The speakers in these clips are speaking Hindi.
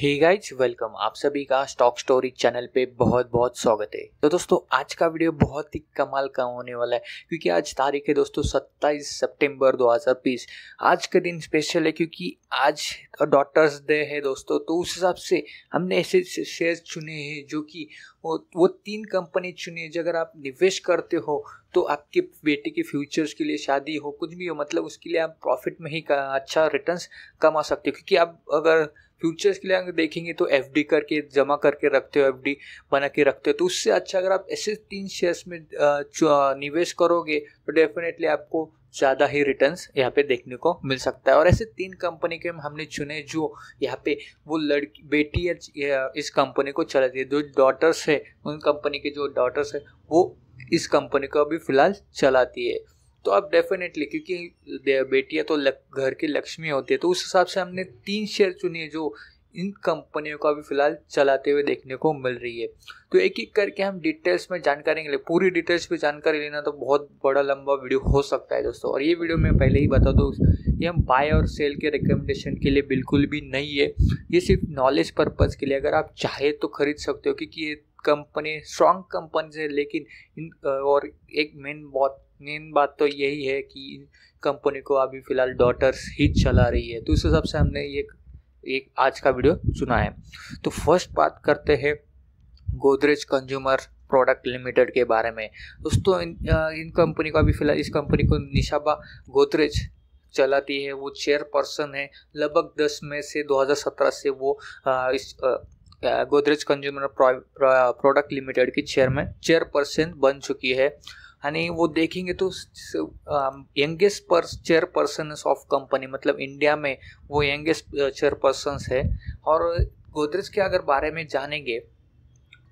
हे गाइज वेलकम आप सभी का स्टॉक स्टोरी चैनल पे बहुत बहुत स्वागत है तो दोस्तों आज का वीडियो बहुत ही कमाल का होने वाला है क्योंकि आज तारीख है दोस्तों 27 सितंबर 2020 आज का दिन स्पेशल है क्योंकि आज डॉक्टर्स तो डे है दोस्तों तो उस हिसाब से हमने ऐसे शेयर चुने हैं जो कि वो, वो तीन कंपनी चुने जो अगर आप निवेश करते हो तो आपके बेटे के फ्यूचर्स के लिए शादी हो कुछ भी हो मतलब उसके लिए आप प्रॉफिट में ही अच्छा रिटर्न्स कमा सकते हो क्योंकि आप अगर फ्यूचर्स के लिए अगर देखेंगे तो एफ करके जमा करके रखते हो एफ बना के रखते हो तो उससे अच्छा अगर आप ऐसे तीन शेयर्स में निवेश करोगे तो डेफिनेटली आपको ज़्यादा ही रिटर्न्स यहाँ पे देखने को मिल सकता है और ऐसे तीन कंपनी के हमने चुने जो यहाँ पे वो लड़की बेटी है इस कंपनी को चलाती है जो डॉटर्स है उन कंपनी के जो डॉटर्स है वो इस कंपनी को अभी फ़िलहाल चलाती है तो आप डेफिनेटली क्योंकि बेटियाँ तो घर की लक्ष्मी होती है तो उस हिसाब से हमने तीन शेयर चुने जो इन कंपनियों को अभी फिलहाल चलाते हुए देखने को मिल रही है तो एक एक करके हम डिटेल्स में जानकारी ले पूरी डिटेल्स में जानकारी लेना तो बहुत बड़ा लंबा वीडियो हो सकता है दोस्तों और ये वीडियो मैं पहले ही बता दूँ ये हम बाय और सेल के रिकमेंडेशन के लिए बिल्कुल भी नहीं है ये सिर्फ नॉलेज पर्पज़ के लिए अगर आप चाहे तो खरीद सकते हो क्योंकि ये कंपनी स्ट्रॉन्ग कंपनीज है लेकिन इन और एक मेन बहुत मेन बात तो यही है कि कंपनी को अभी फ़िलहाल डॉटर्स ही चला रही है तो उस हिसाब से हमने ये एक आज का वीडियो चुना है तो फर्स्ट बात करते हैं गोदरेज कंज्यूमर प्रोडक्ट लिमिटेड के बारे में दोस्तों इन इन कंपनी को अभी फिलहाल इस कंपनी को निशाबा गोदरेज चलाती है वो चेयर पर्सन है लगभग दस में से 2017 से वो आ, इस गोदरेज कंज्यूमर प्रोडक्ट लिमिटेड की चेयर में चेयर पर्सन बन चुकी है यानी वो देखेंगे तो यंगेस्ट पर चेयरपर्सन ऑफ कंपनी मतलब इंडिया में वो यंगेस्ट चेयरपर्सन है और गोदरेज के अगर बारे में जानेंगे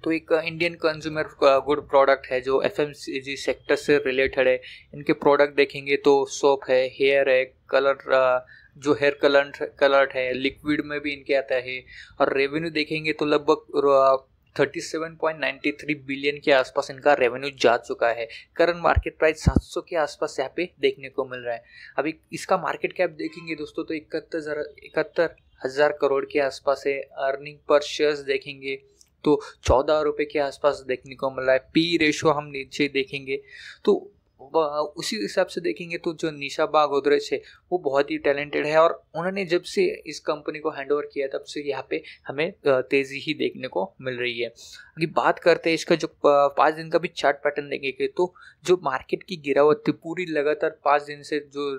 तो एक इंडियन कंज्यूमर गुड प्रोडक्ट है जो एफ सेक्टर से रिलेटेड है इनके प्रोडक्ट देखेंगे तो सोप है हेयर है कलर uh, जो हेयर कलर कलर है लिक्विड में भी इनके आता है और रेवेन्यू देखेंगे तो लगभग uh, 37.93 बिलियन के आसपास इनका रेवेन्यू जा चुका है करंट मार्केट प्राइस 700 के आसपास यहाँ पे देखने को मिल रहा है अभी इसका मार्केट कैप देखेंगे दोस्तों तो इकहत्तर इकहत्तर हज़ार करोड़ के आसपास है अर्निंग पर शेयर्स देखेंगे तो चौदह रुपये के आसपास देखने को मिल रहा है पी रेशो हम नीचे देखेंगे तो उसी हिसाब से देखेंगे तो जो निशा बा गोदरेज है वो बहुत ही टैलेंटेड है और उन्होंने जब से इस कंपनी को हैंड ओवर किया तब से यहाँ पे हमें तेज़ी ही देखने को मिल रही है अभी बात करते हैं इसका जो पाँच दिन का भी चार्ट पैटर्न देखेंगे तो जो मार्केट की गिरावट थी पूरी लगातार पाँच दिन से जो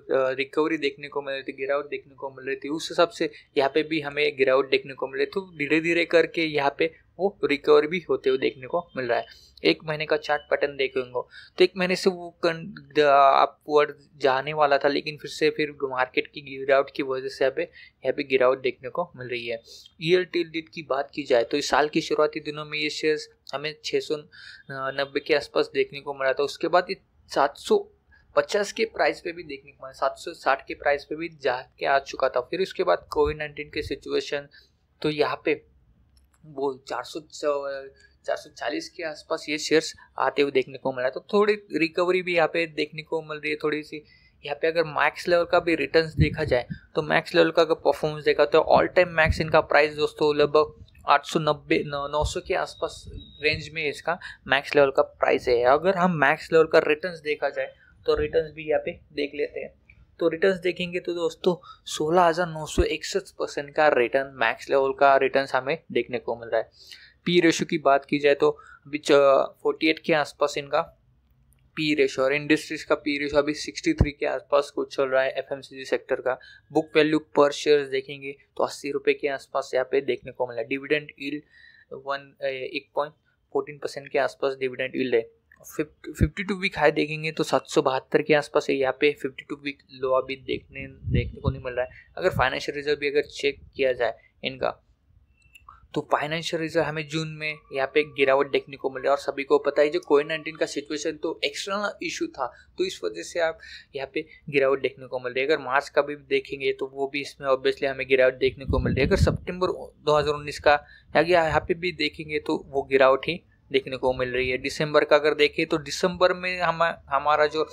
रिकवरी देखने को मिल रही थी गिरावट देखने को मिल रही थी उस हिसाब से यहाँ पे भी हमें गिरावट देखने को मिल रही तो धीरे धीरे करके यहाँ पे वो रिकवर भी होते हुए देखने को मिल रहा है एक महीने का चार्ट पैटर्न देखेंगे तो एक महीने से वो कन अपवर्ड जाने वाला था लेकिन फिर से फिर मार्केट की गिरावट की वजह से यहाँ पे यहाँ पे गिरावट देखने को मिल रही है ईयर टिल डेट की बात की जाए तो इस साल की शुरुआती दिनों में ये शेयर्स हमें छः सौ नब्बे के आसपास देखने को मिला था उसके बाद ये सात सौ पचास के प्राइस पे भी देखने को मिला सात सौ साठ के प्राइस पे भी जाके आ चुका था फिर उसके बाद कोविड नाइन्टीन के सिचुएशन तो यहाँ पे वो चार सौ चार सौ चालीस के आसपास ये शेयर्स आते हुए देखने को मिल रहा है तो थोड़ी रिकवरी भी यहाँ पे देखने को मिल रही है थोड़ी सी यहाँ पे अगर मैक्स लेवल का भी रिटर्न देखा जाए तो मैक्स लेवल का अगर परफॉर्मेंस देखा तो ऑल टाइम मैक्स इनका प्राइस दोस्तों लगभग आठ सौ नब्बे नौ सौ के आसपास रेंज में इसका मैक्स लेवल का प्राइस है अगर हम मैक्स लेवल का रिटर्न देखा जाए तो रिटर्न भी यहाँ पे देख लेते हैं तो रिटर्न देखेंगे तो दोस्तों सोलह हज़ार नौ सौ इकसठ परसेंट का रिटर्न मैक्स लेवल का रिटर्न हमें देखने को मिल रहा है पी रेशो की बात की जाए तो अभी फोर्टी एट के आसपास इनका पी रेशो और इंडस्ट्रीज का पी रेशो अभी सिक्सटी थ्री के आसपास कुछ चल रहा है एफएमसीजी सेक्टर का बुक वैल्यू पर शेयर देखेंगे तो अस्सी रुपये के आसपास यहाँ पे देखने को मिला डिविडेंड ईल वन एक पॉइंट फोर्टीन परसेंट के आसपास डिविडेंड ईल्ड है फिफ्टी टू वीक हाई देखेंगे तो सात सौ बहत्तर के आसपास है यहाँ पे फिफ्टी टू वीक लो अभी देखने देखने को नहीं मिल रहा है अगर फाइनेंशियल रिजर्व भी अगर चेक किया जाए इनका तो फाइनेंशियल रिजर्व हमें जून में यहाँ पे गिरावट देखने को मिल रहा है और सभी को पता है जो कोविड नाइन्टीन का सिचुएशन तो एक्सटर्नल इशू था तो इस वजह से आप यहाँ पे गिरावट देखने को मिल रही है अगर मार्च का भी देखेंगे तो वो भी इसमें ऑब्वियसली हमें गिरावट देखने को मिल रही है अगर सेप्टेम्बर दो का या यहाँ पे भी देखेंगे तो वो गिरावट ही देखने को मिल रही है दिसंबर का अगर देखें तो दिसंबर में हम हमारा जो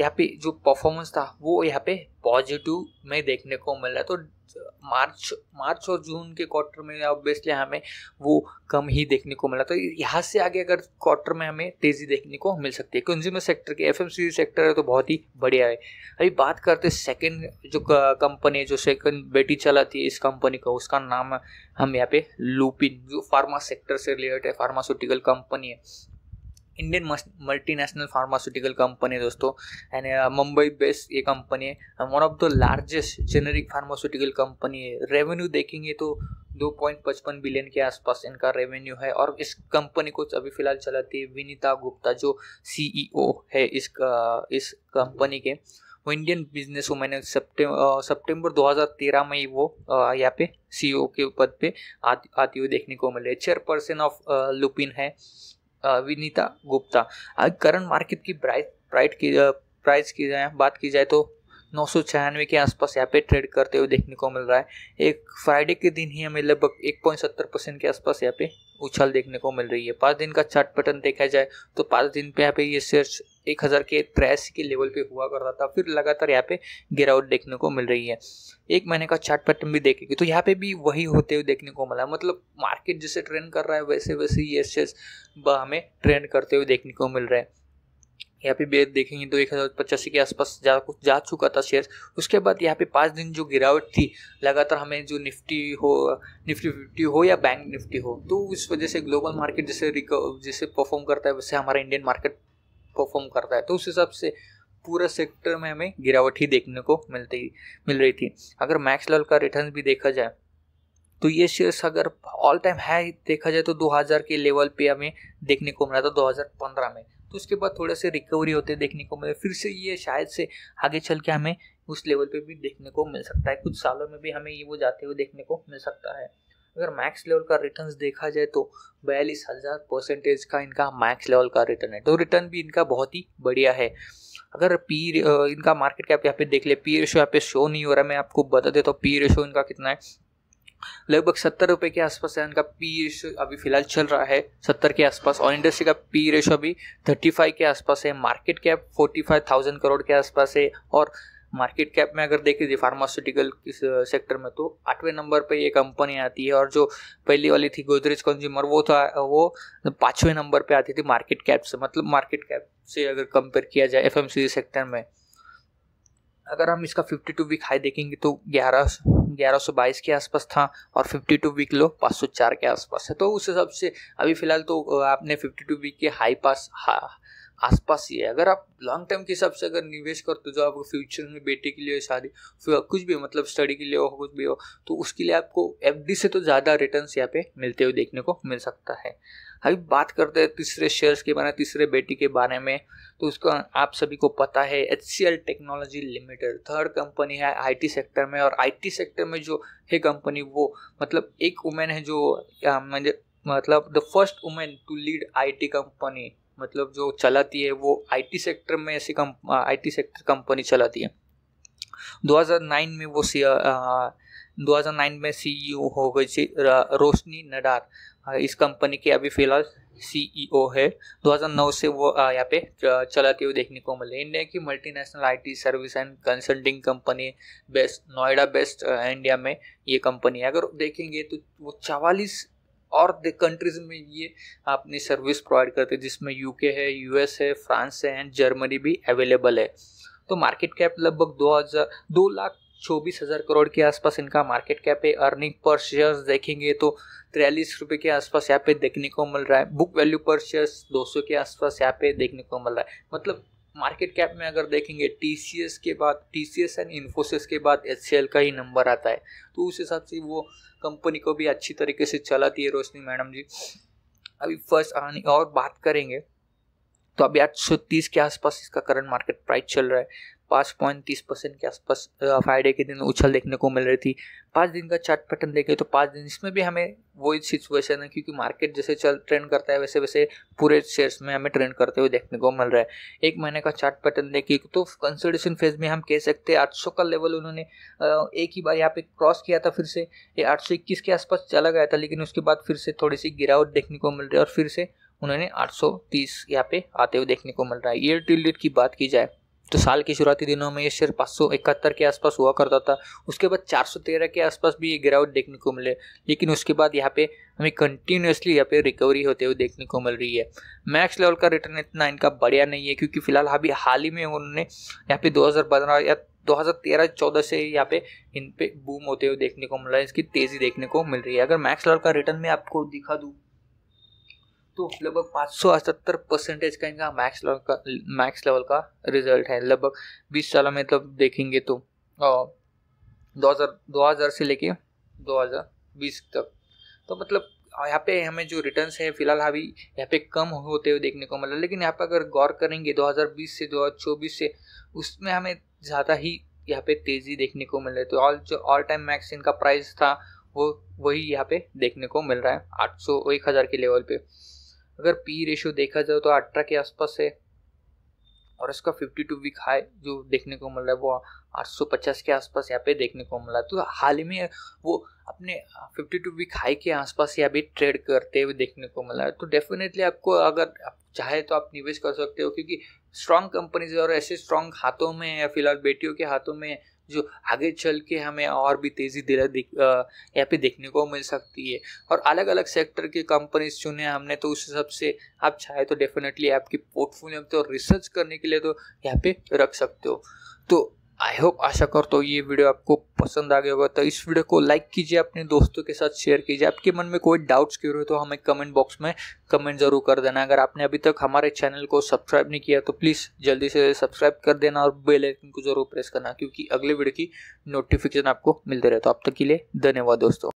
यहाँ पे जो परफॉर्मेंस था वो यहाँ पे पॉजिटिव में देखने को मिल रहा है तो मार्च मार्च और जून के क्वार्टर में ऑब्वियसली हमें वो कम ही देखने को मिला तो यहाँ से आगे अगर क्वार्टर में हमें तेज़ी देखने को मिल सकती है कंज्यूमर सेक्टर के एफ सेक्टर है तो बहुत ही बढ़िया है अभी बात करते हैं सेकेंड जो कंपनी है जो सेकेंड बेटी चलाती है इस कंपनी का उसका नाम हम यहाँ पे लूपिन जो फार्मा सेक्टर से रिलेटेड है फार्मास्यूटिकल कंपनी है इंडियन मल्टीनेशनल फार्मास्यूटिकल कंपनी है दोस्तों एंड मुंबई बेस्ड ये कंपनी है one of the largest generic pharmaceutical company है रेवेन्यू देखेंगे तो दो पॉइंट पचपन बिलियन के आसपास इनका रेवेन्यू है और इस कंपनी को अभी फिलहाल चलाती है विनीता गुप्ता जो सीईओ e है इस uh, इस कंपनी के वो इंडियन बिजनेस वुमेन है सितंबर 2013 में ही वो uh, यहाँ पे सीईओ e के पद पे आती हुई देखने को मिले चेयरपर्सन ऑफ लुपिन है विनीता गुप्ता करंट मार्केट की प्राइस प्राइट की प्राइस की जाए बात की जाए तो नौ सौ छियानवे के आसपास यहाँ पे ट्रेड करते हुए देखने को मिल रहा है एक फ्राइडे के दिन ही हमें लगभग एक पॉइंट सत्तर परसेंट के आसपास यहाँ पे उछाल देखने को मिल रही है पाँच दिन का चार्ट पैटर्न देखा जाए तो पाँच दिन पे यहाँ पे ये शेयर एक हज़ार के त्रैस के लेवल पे हुआ कर रहा था फिर लगातार यहाँ पे गिरावट देखने को मिल रही है एक महीने का चार्ट पैटर्न भी देखेगी तो यहाँ पे भी वही होते हुए देखने को मिला मतलब मार्केट जैसे ट्रेंड कर रहा है वैसे वैसे ये शेयर्स हमें ट्रेंड करते हुए देखने को मिल रहा है यहाँ पे बेच देखेंगे तो एक हज़ार पचासी के आसपास जा कुछ जा चुका था शेयर उसके बाद यहाँ पे पाँच दिन जो गिरावट थी लगातार हमें जो निफ्टी हो निफ्टी फिफ्टी हो या बैंक निफ्टी हो तो उस वजह से ग्लोबल मार्केट जैसे जैसे परफॉर्म करता है वैसे हमारा इंडियन मार्केट परफॉर्म करता है तो उस हिसाब से पूरा सेक्टर में हमें गिरावट ही देखने को मिलती मिल रही थी अगर मैक्स लेवल का रिटर्न भी देखा जाए तो ये शेयर्स अगर ऑल टाइम हाई देखा जाए तो 2000 के लेवल पे हमें देखने को मिला था 2015 में तो उसके बाद थोड़े से रिकवरी होते देखने को मिले फिर से ये शायद से आगे चल के हमें उस लेवल पे भी देखने को मिल सकता है कुछ सालों में भी हमें ये वो जाते हुए देखने को मिल सकता है अगर मैक्स लेवल का रिटर्न देखा जाए तो बयालीस हज़ार परसेंटेज का इनका मैक्स लेवल का रिटर्न है तो रिटर्न भी इनका बहुत ही बढ़िया है अगर पी इनका मार्केट कैप यहाँ पे देख ले पी रेशो यहाँ पे शो नहीं हो रहा है मैं आपको बता देता तो हूँ पी रेशो इनका कितना है लगभग सत्तर रुपए के आसपास है इनका पी रेशो अभी फिलहाल चल रहा है सत्तर के आसपास और इंडस्ट्री का पी रेशो अभी थर्टी फाइव के आसपास है market cap forty five thousand crore के आसपास है और मार्केट कैप में अगर देख लीजिए फार्मास्यूटिकल सेक्टर में तो आठवें नंबर पे ये कंपनी आती है और जो पहली वाली थी गोदरेज कंज्यूमर वो था वो पाँचवें नंबर पर आती थी मार्केट कैप से मतलब मार्केट कैप से अगर कंपेयर किया जाए एफ सेक्टर में अगर हम इसका फिफ्टी टू वीक हाई देखेंगे तो ग्यारह ग्यारह के आसपास था और 52 वीक लो 504 के आसपास है तो उस हिसाब से अभी फिलहाल तो आपने 52 वीक के हाई पास हा, आसपास ही है अगर आप लॉन्ग टर्म के हिसाब से अगर निवेश करते हो जो आपको फ्यूचर में बेटे के लिए शादी कुछ भी मतलब स्टडी के लिए हो कुछ भी हो तो उसके लिए आपको एफ से तो ज़्यादा रिटर्न यहाँ पे मिलते हुए देखने को मिल सकता है अभी बात करते हैं तीसरे शेयर्स के बारे में तीसरे बेटी के बारे में तो उसका आप सभी को पता है H C L technology limited third company है आईटी सेक्टर में और आईटी सेक्टर में जो है कंपनी वो मतलब एक वुमेन है जो मतलब the first women to lead IT company मतलब जो चलाती है वो आईटी सेक्टर में ऐसी कम आईटी सेक्टर कंपनी चलाती है 2009 में वो सी दो में सीईओ e हो गई थी रोशनी नडार इस कंपनी के अभी फिलहाल सीईओ e है 2009 से वो यहाँ पे चलाते हुए देखने को मिले इंडिया की multinational IT service and consulting company best Noida best India में ये कंपनी है अगर देखेंगे तो वो चवालीस और कंट्रीज में ये अपनी सर्विस प्रोवाइड करते जिसमें यूके है यूएस है फ्रांस है एंड जर्मनी भी अवेलेबल है तो मार्केट कैप लगभग दो हज़ार दो लाख चौबीस हज़ार करोड़ के आसपास इनका मार्केट कैप है अर्निंग पर शेयर्स देखेंगे तो तिरालीस रुपये के आसपास यहाँ पे देखने को मिल रहा है बुक वैल्यू पर शेयर्स सौ के आसपास यहाँ पे देखने को मिल रहा है मतलब मार्केट कैप में अगर देखेंगे टी के बाद टी एंड इन्फोसिस के बाद एच का ही नंबर आता है तो उस हिसाब से वो कंपनी को भी अच्छी तरीके से चलाती है रोशनी मैडम जी अभी फर्स्ट आने और बात करेंगे तो अभी आठ सौ तीस के आसपास इसका करंट मार्केट प्राइस चल रहा है पाँच पॉइंट तीस परसेंट के आसपास फ्राइडे के दिन उछल देखने को मिल रही थी पाँच दिन का चार्ट पैटर्न देखें तो पाँच दिन इसमें भी हमें वही सिचुएशन है क्योंकि मार्केट जैसे चल ट्रेंड करता है वैसे वैसे पूरे शेयर्स में हमें ट्रेंड करते हुए देखने को मिल रहा है एक महीने का चार्ट पैटर्न देखिए तो कंसल्टेशन फेज में हम कह सकते हैं आठ का लेवल उन्होंने एक ही बार यहाँ पे क्रॉस किया था फिर से ये आठ के आसपास चला गया था लेकिन उसके बाद फिर से थोड़ी सी गिरावट देखने को मिल रही है और फिर से उन्होंने 830 यहाँ पे आते हुए देखने को मिल रहा है ईयर टू डेट की बात की जाए तो साल के शुरुआती दिनों में ये सिर्फ पाँच के आसपास हुआ करता था उसके बाद 413 के आसपास भी ये गिरावट देखने को मिले लेकिन उसके बाद यहाँ पे हमें कंटिन्यूसली यहाँ पे रिकवरी होते हुए देखने को मिल रही है मैक्स लेवल का रिटर्न इतना इनका बढ़िया नहीं है क्योंकि फिलहाल अभी हाल ही में उन्होंने यहाँ पे दो या 2013-14 से यहाँ पे इन पे बूम होते हुए देखने को मिल रहा है इसकी तेज़ी देखने को मिल रही है अगर मैक्स लेवल का रिटर्न मैं आपको दिखा दूँ तो लगभग पाँच सौ अठहत्तर परसेंटेज का इनका मैक्स लेवल का मैक्स लेवल का रिजल्ट है लगभग बीस सालों में मतलब देखेंगे तो दो हज़ार दो हज़ार से लेके बीस तक तो मतलब यहाँ पे हमें जो रिटर्न है फिलहाल अभी यहाँ पे कम होते हुए देखने को मिला लेकिन यहाँ पे अगर गौर करेंगे 2020 से 2024 से उसमें हमें ज़्यादा ही यहाँ पे तेज़ी देखने को मिल रही है तो ऑल जो ऑल टाइम मैक्स इनका प्राइस था वो वही यहाँ पे देखने को मिल रहा है आठ सौ एक हज़ार के लेवल पे अगर पी रेशियो देखा जाए तो अठारह के आसपास है और इसका फिफ्टी टू वीक हाई जो देखने को मिल रहा है वो आठ सौ पचास के आसपास यहाँ पे देखने को मिला तो हाल ही में वो अपने फिफ्टी टू वीक हाई के आसपास यहाँ पे ट्रेड करते हुए देखने को मिला है तो डेफिनेटली आपको अगर आप चाहे तो आप निवेश कर सकते हो क्योंकि स्ट्रांग कंपनीज और ऐसे स्ट्रांग हाथों में या फिलहाल बेटियों के हाथों में जो आगे चल के हमें और भी तेज़ी दिला यहाँ पे देखने को मिल सकती है और अलग अलग सेक्टर की कंपनीज चुने हमने तो उस हिसाब से आप चाहे तो डेफिनेटली आपकी पोर्टफोलियो तो रिसर्च करने के लिए तो यहाँ पे रख सकते हो तो आई होप आशा करता हूँ ये वीडियो आपको पसंद आ गया होगा तो इस वीडियो को लाइक कीजिए अपने दोस्तों के साथ शेयर कीजिए आपके मन में कोई डाउट्स क्यों हो तो हमें कमेंट बॉक्स में कमेंट ज़रूर कर देना अगर आपने अभी तक हमारे चैनल को सब्सक्राइब नहीं किया तो प्लीज़ जल्दी से सब्सक्राइब कर देना और बेल आइकन को ज़रूर प्रेस करना क्योंकि अगले वीडियो की नोटिफिकेशन आपको मिलते रहे तो आप तक के लिए धन्यवाद दोस्तों